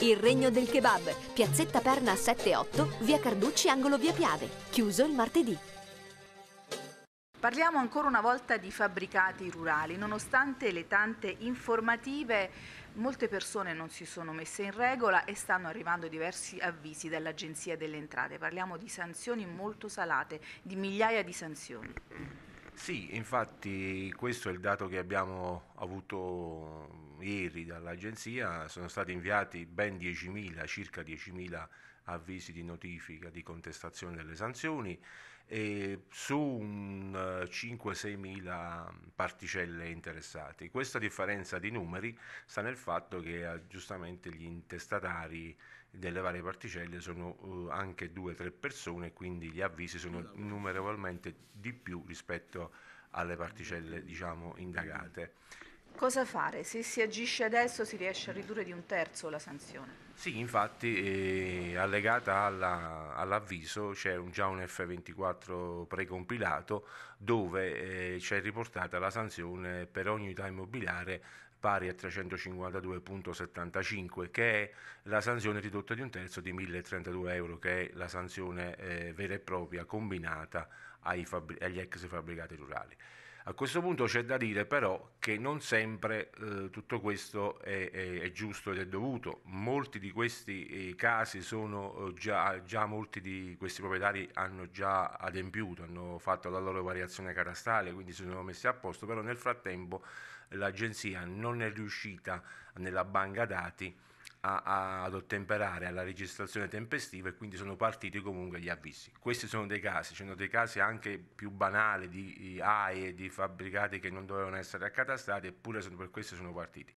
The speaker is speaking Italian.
Il Regno del Kebab, piazzetta Perna 7-8, via Carducci, angolo via Piave. Chiuso il martedì. Parliamo ancora una volta di fabbricati rurali. Nonostante le tante informative, molte persone non si sono messe in regola e stanno arrivando diversi avvisi dall'Agenzia delle Entrate. Parliamo di sanzioni molto salate, di migliaia di sanzioni. Sì, infatti questo è il dato che abbiamo avuto mm, ieri dall'agenzia, sono stati inviati ben 10.000, circa 10.000 avvisi di notifica di contestazione delle sanzioni e su 5 6000 eh, particelle interessate. Questa differenza di numeri sta nel fatto che eh, giustamente gli intestatari delle varie particelle sono eh, anche 2-3 persone, quindi gli avvisi sono numerevolmente di più rispetto alle particelle diciamo, indagate. Cosa fare? Se si agisce adesso si riesce a ridurre di un terzo la sanzione? Sì, infatti eh, allegata alla, all'avviso c'è un, già un F24 precompilato dove eh, c'è riportata la sanzione per ogni unità immobiliare pari a 352,75 che è la sanzione ridotta di un terzo di 1.032 euro che è la sanzione eh, vera e propria combinata fabbri- agli ex fabbricati rurali. A questo punto c'è da dire però che non sempre eh, tutto questo è, è, è, giusto ed è dovuto. Molti di questi eh, casi sono eh, già, già, molti di questi proprietari hanno già adempiuto, hanno fatto la loro variazione catastale, quindi si sono messi a posto, però nel frattempo l'agenzia non è riuscita nella banca dati a, a, ad ottemperare alla registrazione tempestiva e quindi sono partiti comunque gli avvisi. Questi sono dei casi, ci sono dei casi anche più banali di, di AE, di fabbricati che non dovevano essere accatastati eppure sono, per questo sono partiti.